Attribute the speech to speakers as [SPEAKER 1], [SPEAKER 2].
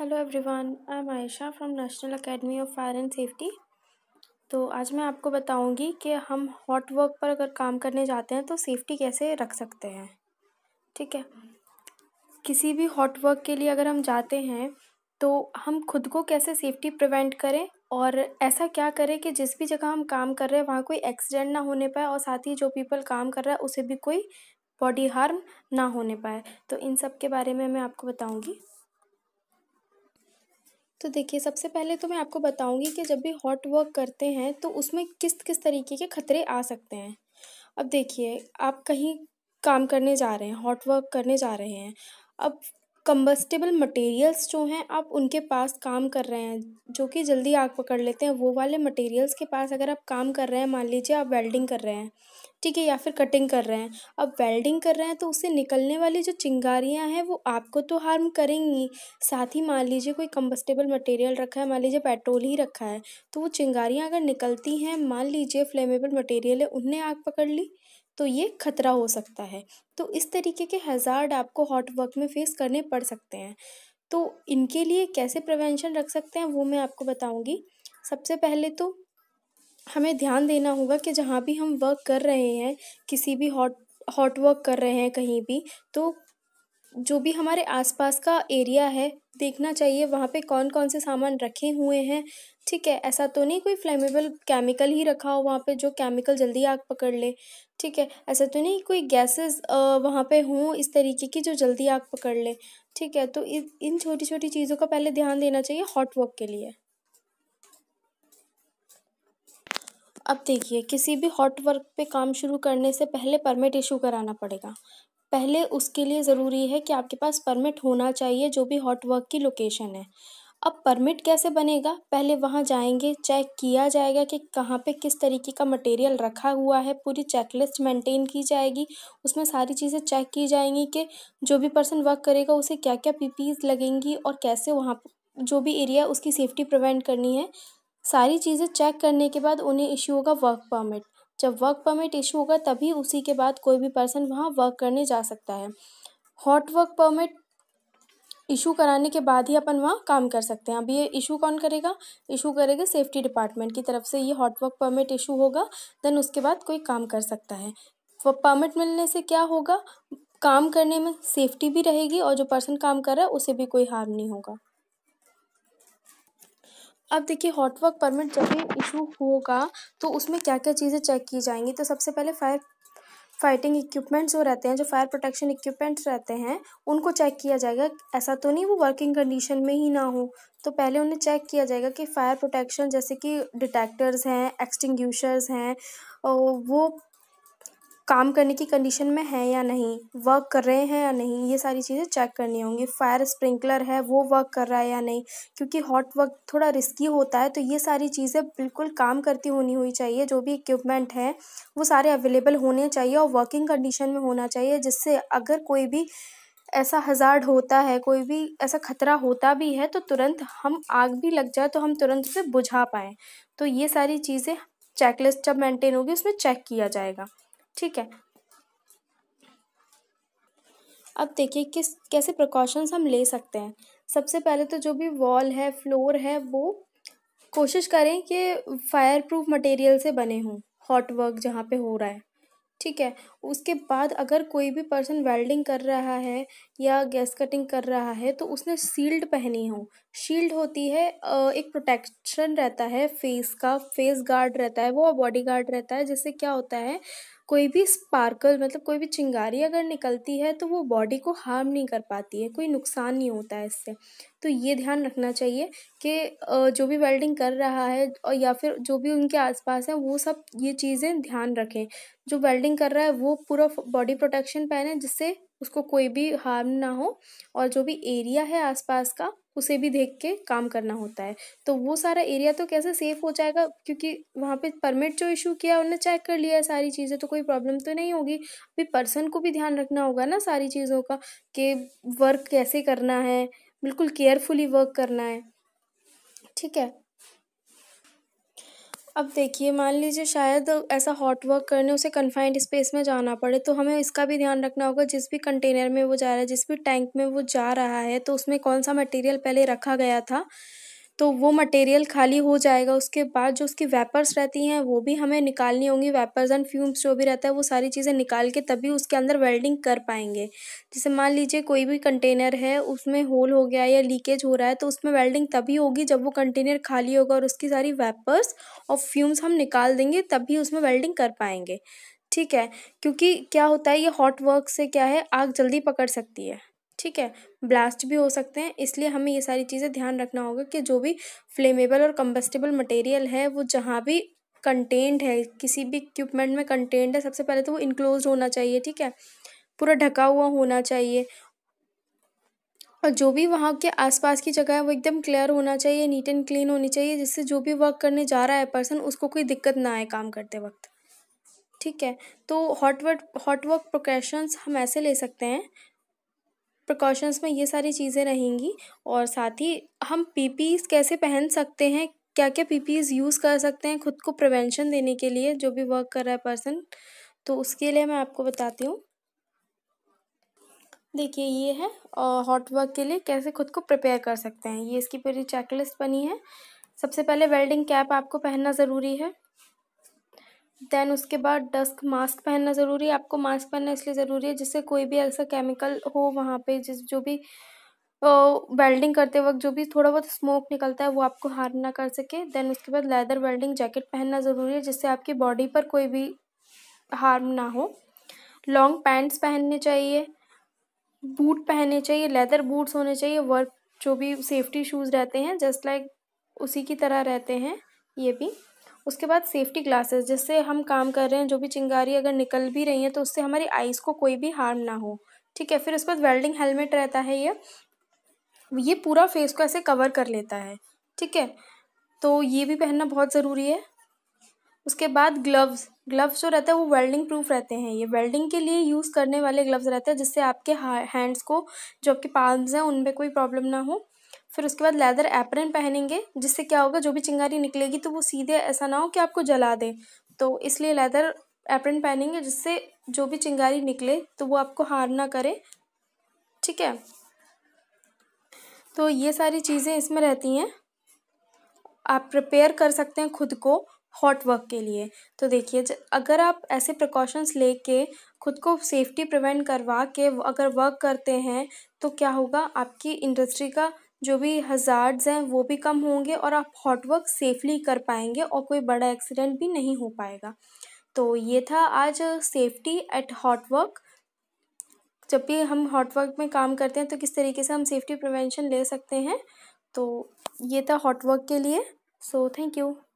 [SPEAKER 1] hello everyone I am Ayesha from national academy of fire and safety तो आज मैं आपको बताऊंगी कि हम हॉट वर्क पर अगर काम करने जाते हैं तो सेफ्टी कैसे रख सकते हैं ठीक है किसी भी हॉट वर्क के लिए अगर हम जाते हैं तो हम खुद को कैसे सेफ्टी प्रिवेंट करें और ऐसा क्या करें कि जिस भी जगह हम काम कर रहे हैं वहाँ कोई एक्सीडेंट ना होने पाए और साथ ही जो पीपल काम कर रहा है उसे भी कोई बॉडी हार्म ना होने पाए तो इन सब के बारे में मैं आपको बताऊँगी तो देखिए सबसे पहले तो मैं आपको बताऊंगी कि जब भी हॉट वर्क करते हैं तो उसमें किस किस तरीके के खतरे आ सकते हैं अब देखिए आप कहीं काम करने जा रहे हैं हॉट वर्क करने जा रहे हैं अब कम्बस्टेबल मटेरियल्स जो हैं आप उनके पास काम कर रहे हैं जो कि जल्दी आग पकड़ लेते हैं वो वाले मटेरियल्स के पास अगर आप काम कर रहे हैं मान लीजिए आप वेल्डिंग कर रहे हैं ठीक है या फिर कटिंग कर रहे हैं अब वेल्डिंग कर रहे हैं तो उससे निकलने वाली जो चिंगारियाँ हैं वो आपको तो हार्म करेंगी साथ ही मान लीजिए कोई कम्बस्टेबल मटेरियल रखा है मान लीजिए पेट्रोल ही रखा है तो वो चिंगारियाँ अगर निकलती हैं मान लीजिए फ्लेमेबल मटेरियल है उनने आग पकड़ ली तो ये खतरा हो सकता है तो इस तरीके के हज़ार्ड आपको हॉट वर्क में फेस करने पड़ सकते हैं तो इनके लिए कैसे प्रिवेंशन रख सकते हैं वो मैं आपको बताऊंगी सबसे पहले तो हमें ध्यान देना होगा कि जहाँ भी हम वर्क कर रहे हैं किसी भी हॉट हॉट वर्क कर रहे हैं कहीं भी तो जो भी हमारे आसपास का एरिया है देखना चाहिए वहाँ पे कौन कौन से सामान रखे हुए हैं ठीक है ऐसा तो नहीं कोई फ्लेमेबल केमिकल ही रखा हो वहाँ पे जो केमिकल जल्दी आग पकड़ ले ठीक है ऐसा तो नहीं कोई गैसेस वहाँ पे हों इस तरीके की जो जल्दी आग पकड़ ले ठीक है तो इ, इन छोटी छोटी चीज़ों का पहले ध्यान देना चाहिए हॉट वर्क के लिए अब देखिए किसी भी हॉट वर्क पे काम शुरू करने से पहले परमिट इशू कराना पड़ेगा पहले उसके लिए ज़रूरी है कि आपके पास परमिट होना चाहिए जो भी हॉट वर्क की लोकेशन है अब परमिट कैसे बनेगा पहले वहाँ जाएंगे चेक किया जाएगा कि कहाँ पे किस तरीके का मटेरियल रखा हुआ है पूरी चेकलिस्ट मेंटेन की जाएगी उसमें सारी चीज़ें चेक की जाएंगी कि जो भी पर्सन वर्क करेगा उसे क्या क्या पी लगेंगी और कैसे वहाँ जो भी एरिया उसकी सेफ्टी प्रिवेंट करनी है सारी चीज़ें चेक करने के बाद उन्हें इश्यू होगा वर्क परमिट जब वर्क परमिट इशू होगा तभी उसी के बाद कोई भी पर्सन वहाँ वर्क करने जा सकता है हॉट वर्क परमिट इशू कराने के बाद ही अपन वहाँ काम कर सकते हैं अब ये इशू कौन करेगा इशू करेगा सेफ्टी डिपार्टमेंट की तरफ से ये हॉट वर्क परमिट इशू होगा देन उसके बाद कोई काम कर सकता है परमिट मिलने से क्या होगा काम करने में सेफ्टी भी रहेगी और जो पर्सन काम कर रहा है उसे भी कोई हार्म नहीं होगा अब देखिए हॉट वर्क परमिट जब भी इशू होगा तो उसमें क्या क्या चीज़ें चेक की जाएंगी तो सबसे पहले फायर फाइटिंग इक्विपमेंट्स जो रहते हैं जो फायर प्रोटेक्शन इक्विपमेंट्स रहते हैं उनको चेक किया जाएगा ऐसा तो नहीं वो वर्किंग कंडीशन में ही ना हो तो पहले उन्हें चेक किया जाएगा कि फायर प्रोटेक्शन जैसे कि डिटेक्टर्स हैं एक्सटिंग्यूशर्स हैं वो काम करने की कंडीशन में है या नहीं वर्क कर रहे हैं या नहीं ये सारी चीज़ें चेक करनी होंगी फायर स्प्रिंकलर है वो वर्क कर रहा है या नहीं क्योंकि हॉट वर्क थोड़ा रिस्की होता है तो ये सारी चीज़ें बिल्कुल काम करती होनी हुई चाहिए जो भी इक्विपमेंट हैं वो सारे अवेलेबल होने चाहिए और वर्किंग कंडीशन में होना चाहिए जिससे अगर कोई भी ऐसा हजार्ड होता है कोई भी ऐसा खतरा होता भी है तो तुरंत हम आग भी लग जाए तो हम तुरंत उसे बुझा पाएँ तो ये सारी चीज़ें चेकलिस्ट जब मेंटेन होगी उसमें चेक किया जाएगा ठीक है अब देखिए किस कैसे प्रिकॉशंस हम ले सकते हैं सबसे पहले तो जो भी वॉल है फ्लोर है वो कोशिश करें कि फायर प्रूफ मटेरियल से बने हों हॉट वर्क जहाँ पे हो रहा है ठीक है उसके बाद अगर कोई भी पर्सन वेल्डिंग कर रहा है या गैस कटिंग कर रहा है तो उसने शील्ड पहनी हो शील्ड होती है एक प्रोटेक्शन रहता है फेस का फेस गार्ड रहता है वो बॉडी गार्ड रहता है जिससे क्या होता है कोई भी स्पार्कल मतलब कोई भी चिंगारी अगर निकलती है तो वो बॉडी को हार्म नहीं कर पाती है कोई नुकसान नहीं होता है इससे तो ये ध्यान रखना चाहिए कि जो भी वेल्डिंग कर रहा है और या फिर जो भी उनके आसपास है वो सब ये चीज़ें ध्यान रखें जो वेल्डिंग कर रहा है वो पूरा बॉडी प्रोटेक्शन पहने जिससे उसको कोई भी हार्म ना हो और जो भी एरिया है आसपास का उसे भी देख के काम करना होता है तो वो सारा एरिया तो कैसे सेफ़ हो जाएगा क्योंकि वहाँ पे परमिट जो इशू किया उन्हें चेक कर लिया है सारी चीज़ें तो कोई प्रॉब्लम तो नहीं होगी अभी पर्सन को भी ध्यान रखना होगा ना सारी चीज़ों का कि वर्क कैसे करना है बिल्कुल केयरफुली वर्क करना है ठीक है अब देखिए मान लीजिए शायद ऐसा हॉट वर्क करने उसे कन्फाइंड स्पेस में जाना पड़े तो हमें इसका भी ध्यान रखना होगा जिस भी कंटेनर में वो जा रहा है जिस भी टैंक में वो जा रहा है तो उसमें कौन सा मटेरियल पहले रखा गया था तो वो मटेरियल खाली हो जाएगा उसके बाद जो उसकी वेपर्स रहती हैं वो भी हमें निकालनी होंगी वेपर्स एंड फ्यूम्स जो भी रहता है वो सारी चीज़ें निकाल के तभी उसके अंदर वेल्डिंग कर पाएंगे जैसे मान लीजिए कोई भी कंटेनर है उसमें होल हो गया या लीकेज हो रहा है तो उसमें वेल्डिंग तभी होगी जब वो कंटेनर खाली होगा और उसकी सारी वेपर्स और फ्यूम्स हम निकाल देंगे तभी उसमें वेल्डिंग कर पाएंगे ठीक है क्योंकि क्या होता है ये हॉट वर्क से क्या है आग जल्दी पकड़ सकती है ठीक है ब्लास्ट भी हो सकते हैं इसलिए हमें ये सारी चीज़ें ध्यान रखना होगा कि जो भी फ्लेमेबल और कम्बस्टेबल मटेरियल है वो जहाँ भी कंटेंड है किसी भी इक्विपमेंट में कंटेंट है सबसे पहले तो वो इनक्लोज होना चाहिए ठीक है पूरा ढका हुआ होना चाहिए और जो भी वहाँ के आसपास की जगह है वो एकदम क्लियर होना चाहिए नीट एंड क्लीन होनी चाहिए जिससे जो भी वर्क करने जा रहा है पर्सन उसको कोई दिक्कत ना आए काम करते वक्त ठीक है तो hot work hot work precautions हम ऐसे ले सकते हैं प्रिकॉशंस में ये सारी चीज़ें रहेंगी और साथ ही हम पीपीज कैसे पहन सकते हैं क्या क्या पी यूज़ कर सकते हैं खुद को प्रिवेंशन देने के लिए जो भी वर्क कर रहा है पर्सन तो उसके लिए मैं आपको बताती हूँ देखिए ये है हॉट वर्क के लिए कैसे खुद को प्रिपेयर कर सकते हैं ये इसकी पूरी चेकलिस्ट बनी है सबसे पहले वेल्डिंग कैप आपको पहनना ज़रूरी है देन उसके बाद डस्क मास्क पहनना ज़रूरी है आपको मास्क पहनना इसलिए ज़रूरी है जिससे कोई भी ऐसा केमिकल हो वहाँ पे जिस जो भी वेल्डिंग करते वक्त जो भी थोड़ा बहुत स्मोक निकलता है वो आपको हार्म ना कर सके देन उसके बाद लेदर वेल्डिंग जैकेट पहनना ज़रूरी है जिससे आपकी बॉडी पर कोई भी हार्म ना हो लॉन्ग पैंट्स पहनने चाहिए बूट पहनने चाहिए लेदर बूट्स होने चाहिए वर्क जो भी सेफ्टी शूज़ रहते हैं जस्ट लाइक like उसी की तरह रहते हैं ये भी उसके बाद सेफ्टी ग्लासेस जिससे हम काम कर रहे हैं जो भी चिंगारी अगर निकल भी रही हैं तो उससे हमारी आइज़ को कोई भी हार्म ना हो ठीक है फिर उसके बाद वेल्डिंग हेलमेट रहता है ये ये पूरा फेस को ऐसे कवर कर लेता है ठीक है तो ये भी पहनना बहुत ज़रूरी है उसके बाद ग्लव्स ग्लव्स जो रहता है वो वेल्डिंग प्रूफ रहते हैं ये वेल्डिंग के लिए यूज़ करने वाले ग्लव्स रहते हैं जिससे आपके हैंड्स को जो आपके पाल्स हैं उनमें कोई प्रॉब्लम ना हो फिर उसके बाद लेदर एप्रन पहनेंगे जिससे क्या होगा जो भी चिंगारी निकलेगी तो वो सीधे ऐसा ना हो कि आपको जला दें तो इसलिए लेदर एप्रन पहनेंगे जिससे जो भी चिंगारी निकले तो वो आपको हार्म ना करे ठीक है तो ये सारी चीज़ें इसमें रहती हैं आप प्रिपेयर कर सकते हैं खुद को हॉट वर्क के लिए तो देखिए अगर आप ऐसे प्रिकॉशंस लेके खुद को सेफ्टी प्रिवेंट करवा के अगर वर्क करते हैं तो क्या होगा आपकी इंडस्ट्री का जो भी हज़ार्ड्स हैं वो भी कम होंगे और आप हॉट वर्क सेफली कर पाएंगे और कोई बड़ा एक्सीडेंट भी नहीं हो पाएगा तो ये था आज सेफ्टी एट हॉट वर्क जब भी हम हॉट वर्क में काम करते हैं तो किस तरीके से हम सेफ्टी प्रिवेंशन ले सकते हैं तो ये था हॉट वर्क के लिए सो थैंक यू